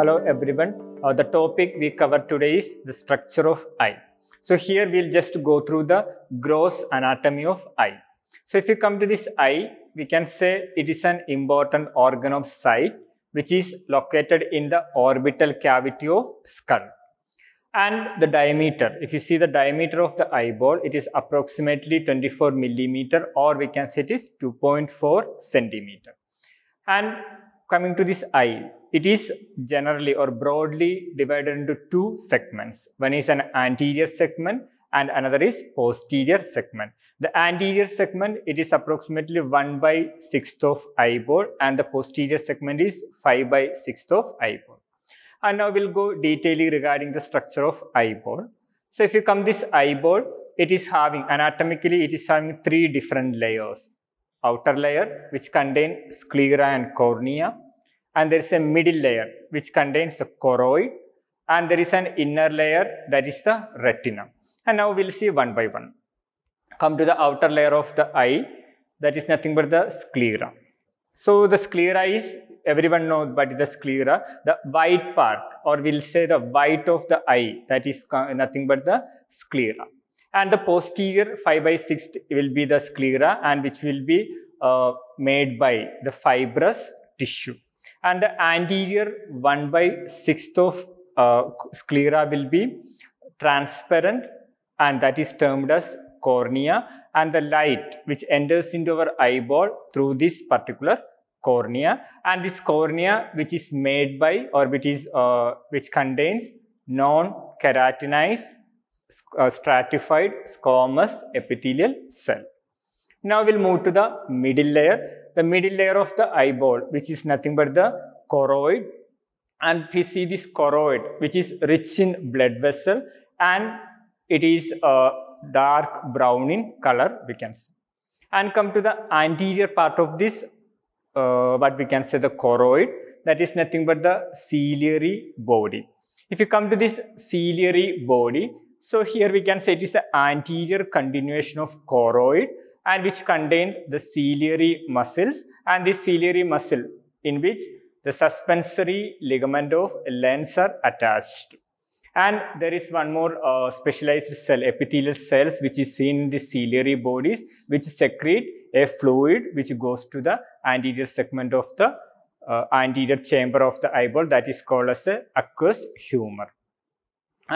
Hello everyone. Uh, the topic we cover today is the structure of eye. So here we'll just go through the gross anatomy of eye. So if you come to this eye, we can say it is an important organ of sight which is located in the orbital cavity of skull. And the diameter, if you see the diameter of the eyeball, it is approximately 24 millimeter or we can say it is 2.4 centimeter. And Coming to this eye, it is generally or broadly divided into two segments. One is an anterior segment and another is posterior segment. The anterior segment, it is approximately 1 by 6th of eyeball and the posterior segment is 5 by 6th of eyeball. And now we'll go detailing regarding the structure of eyeball. So if you come this eyeball, it is having, anatomically, it is having three different layers outer layer which contain sclera and cornea and there is a middle layer which contains the choroid and there is an inner layer that is the retina. And now we'll see one by one. Come to the outer layer of the eye that is nothing but the sclera. So the sclera is everyone knows but the sclera, the white part or we'll say the white of the eye that is nothing but the sclera. And the posterior 5 by 6 will be the sclera and which will be uh, made by the fibrous tissue. And the anterior 1 by 6 of uh, sclera will be transparent and that is termed as cornea and the light which enters into our eyeball through this particular cornea and this cornea which is made by or which is uh, which contains non keratinized uh, stratified squamous epithelial cell. Now we'll move to the middle layer. The middle layer of the eyeball, which is nothing but the choroid. And we see this choroid, which is rich in blood vessel and it is a uh, dark brown in color, we can see. And come to the anterior part of this, uh, what we can say the choroid, that is nothing but the ciliary body. If you come to this ciliary body, so here we can say it is an anterior continuation of choroid and which contain the ciliary muscles and this ciliary muscle in which the suspensory ligament of lens are attached. And there is one more uh, specialized cell, epithelial cells, which is seen in the ciliary bodies, which secrete a fluid which goes to the anterior segment of the uh, anterior chamber of the eyeball that is called as the aqueous humor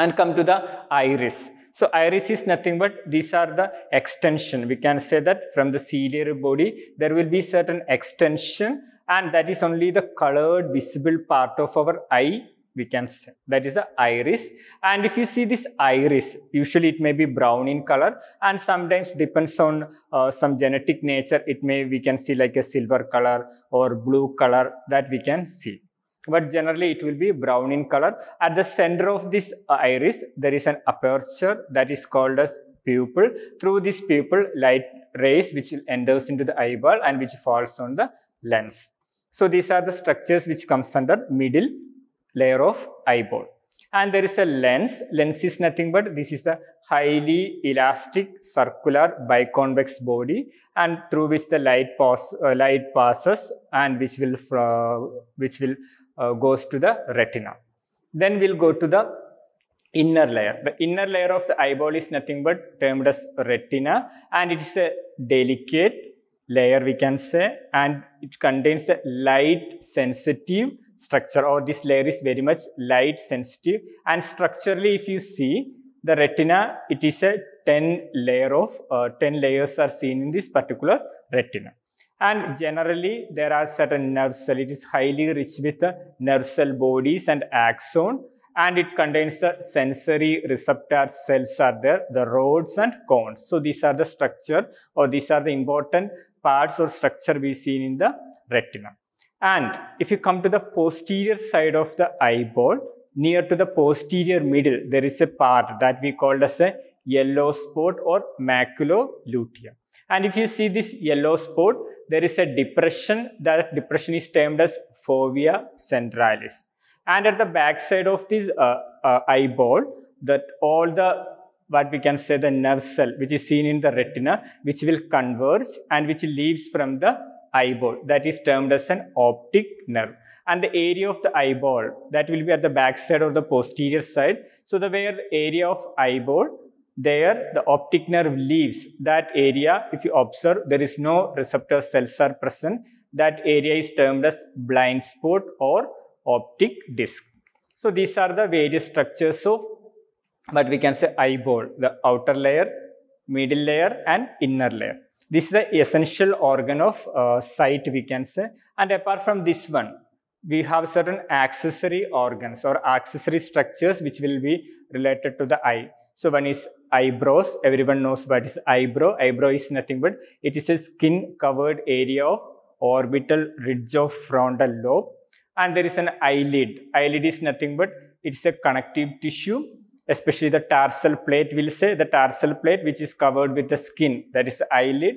and come to the iris. So iris is nothing but these are the extension. We can say that from the ciliary body, there will be certain extension and that is only the colored visible part of our eye we can say that is the iris and if you see this iris usually it may be brown in color and sometimes depends on uh, some genetic nature it may we can see like a silver color or blue color that we can see but generally it will be brown in color. At the center of this uh, iris, there is an aperture that is called as pupil. Through this pupil, light rays which enters into the eyeball and which falls on the lens. So these are the structures which comes under middle layer of eyeball. And there is a lens. Lens is nothing but this is the highly elastic circular biconvex body and through which the light, pass, uh, light passes and which will, uh, which will uh, goes to the retina. Then we'll go to the inner layer. The inner layer of the eyeball is nothing but termed as retina and it is a delicate layer we can say and it contains a light sensitive structure or oh, this layer is very much light sensitive and structurally if you see the retina it is a 10 layer of uh, 10 layers are seen in this particular retina. And generally, there are certain nerve cells. It is highly rich with nerve cell bodies and axon, and it contains the sensory receptor cells are there, the rods and cones. So these are the structure or these are the important parts or structure we see in the retina. And if you come to the posterior side of the eyeball, near to the posterior middle, there is a part that we called as a yellow spot or maculolutea. And if you see this yellow spot, there is a depression. That depression is termed as fovea centralis. And at the back side of this uh, uh, eyeball, that all the what we can say the nerve cell, which is seen in the retina, which will converge and which leaves from the eyeball. That is termed as an optic nerve. And the area of the eyeball, that will be at the back side or the posterior side. So the where area of eyeball there the optic nerve leaves that area. If you observe, there is no receptor cells are present. That area is termed as blind spot or optic disc. So these are the various structures of but we can say eyeball, the outer layer, middle layer and inner layer. This is the essential organ of uh, sight we can say and apart from this one, we have certain accessory organs or accessory structures which will be related to the eye. So one is eyebrows. Everyone knows what is eyebrow. Eyebrow is nothing but it is a skin covered area of orbital ridge of frontal lobe. And there is an eyelid. Eyelid is nothing but it's a connective tissue, especially the tarsal plate, we'll say the tarsal plate, which is covered with the skin, that is eyelid.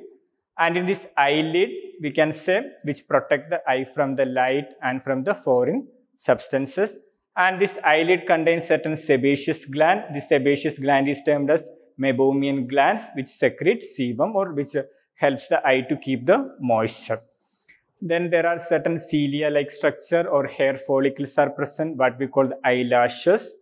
And in this eyelid, we can say, which protect the eye from the light and from the foreign substances. And this eyelid contains certain sebaceous gland. This sebaceous gland is termed as meibomian glands, which secrete sebum or which uh, helps the eye to keep the moisture. Then there are certain cilia-like structure or hair follicles are present, what we call the eyelashes.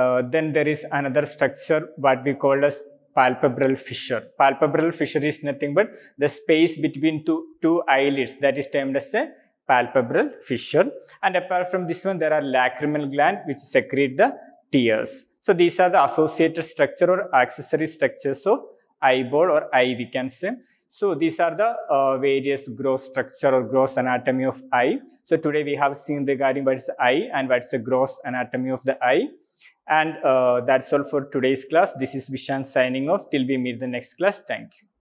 Uh, then there is another structure, what we call as palpebral fissure. Palpebral fissure is nothing but the space between two, two eyelids that is termed as a palpebral fissure. And apart from this one, there are lacrimal gland which secrete the tears. So these are the associated structure or accessory structures of eyeball or eye we can say. So these are the uh, various gross structure or gross anatomy of eye. So today we have seen regarding what is eye and what is the gross anatomy of the eye. And uh, that's all for today's class. This is Vishan signing off. Till we meet the next class. Thank you.